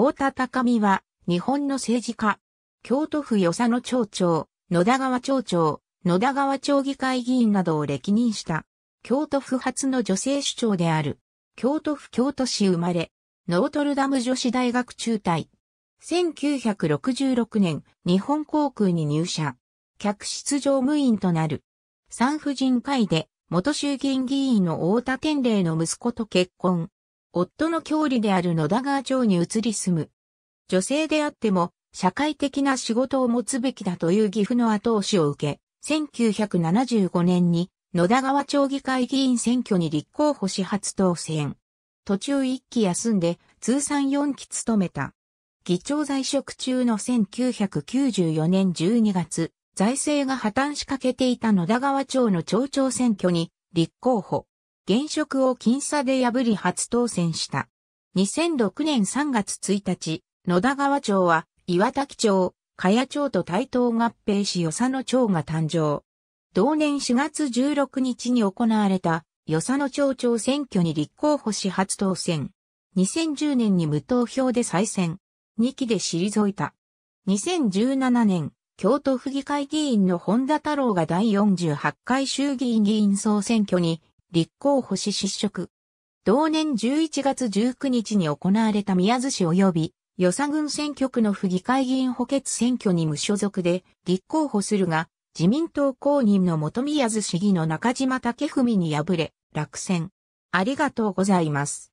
大田高美は、日本の政治家、京都府与謝野町長、野田川町長、野田川町議会議員などを歴任した、京都府初の女性首長である、京都府京都市生まれ、ノートルダム女子大学中退。1966年、日本航空に入社。客室乗務員となる。産婦人会で、元衆議院議員の大田天霊の息子と結婚。夫の郷里である野田川町に移り住む。女性であっても、社会的な仕事を持つべきだという岐阜の後押しを受け、1975年に野田川町議会議員選挙に立候補し初当選。途中一期休んで通算四期務めた。議長在職中の1994年12月、財政が破綻しかけていた野田川町の町長選挙に立候補。現職を僅差で破り初当選した。2006年3月1日、野田川町は岩滝町、茅町と対等合併し与謝野町が誕生。同年4月16日に行われた与謝野町長選挙に立候補し初当選。2010年に無投票で再選。2期で退いた。2017年、京都府議会議員の本田太郎が第48回衆議院議員総選挙に立候補し失職。同年11月19日に行われた宮津市及び、与佐郡選挙区の府議会議員補欠選挙に無所属で立候補するが、自民党公認の元宮津市議の中島武文に敗れ、落選。ありがとうございます。